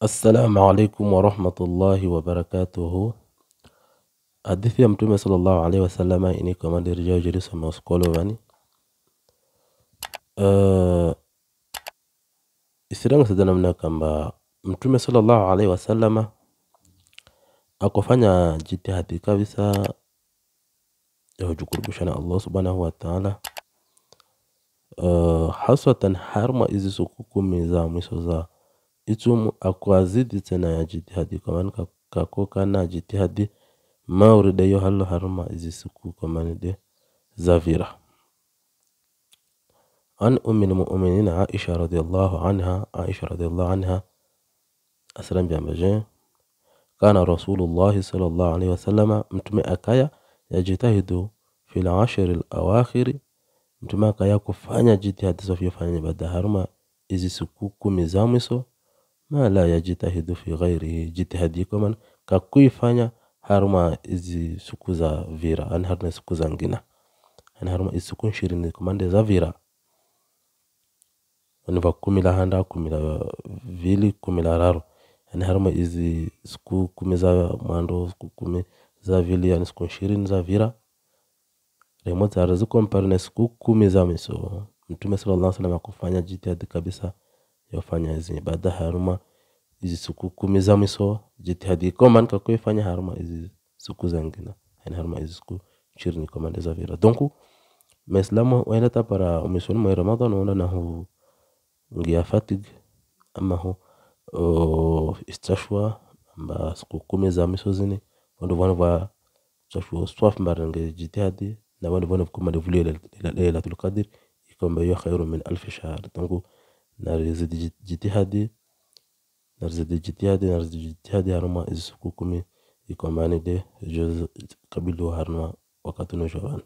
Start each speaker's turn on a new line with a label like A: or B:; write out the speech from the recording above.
A: Assalamu alaikum warahmatullahi wabarakatuhu. Hadithi ya Mtume sallallahu alaihi wasallama ini kamande rijao jeriso maskolo vani Uh, eh, isiranga sadana mna kamba Mtume sallallahu alaihi wasallama akofanya jitihadi kabisa ya kujikurubisha na Allah subhanahu wa ta'ala. Uh, haswatan harma izi siku kumi za mwisho za icumu akwazidi tena ya jitihadi kamanka kako kana jitihadi yo halo haruma izisiku de zavira an ummi almu'minin aisha radiyallahu anha aisha radiyallahu anha asram biambaje kana rasulullah sallallahu alayhi wasallama mtume akaya yajitahidu fil ashri alawakhiri mtume akaya kufanya jitihadi zofanya ibada haruma izi siku kumi za ma la yajitahidu fi ghairihi jitihadi koman ka kui haruma izi suku za vira ani har ne suku za ngina ani haruma izi suku nshirini komande za vira ani va kumi la handa kumi la vili kumi la raru ani har izi suku kumi za mwando suku kumi za vili ani suku nshirini za vira remota zikompare ne siku kumi za miso mtume sallallahu alaihi wasallam akufanya jitihadi kabisa yofanya hizi ibada haruma izi siku kumi za miso jitihadi ikomanika kuifanya haruma izi suku zangina yani haruma izi siku ishirini komande za vira donku maislamu waendata para mwishoni mwa ramadan waona nahu ngia fatig ama hu istashwa amba suku kumi za miso zini vandu vana va tashwa swaf mbara nge jitihadi na vandu vana vukumande vulela lailatul qadr ikombe yo khairu min alfi shahar donku نار زد جتي هادي نار زد هادي نار زد هادي هرما إز سكوكمي يكون ماني دي جوز قبيلو هرما وقتنو شوان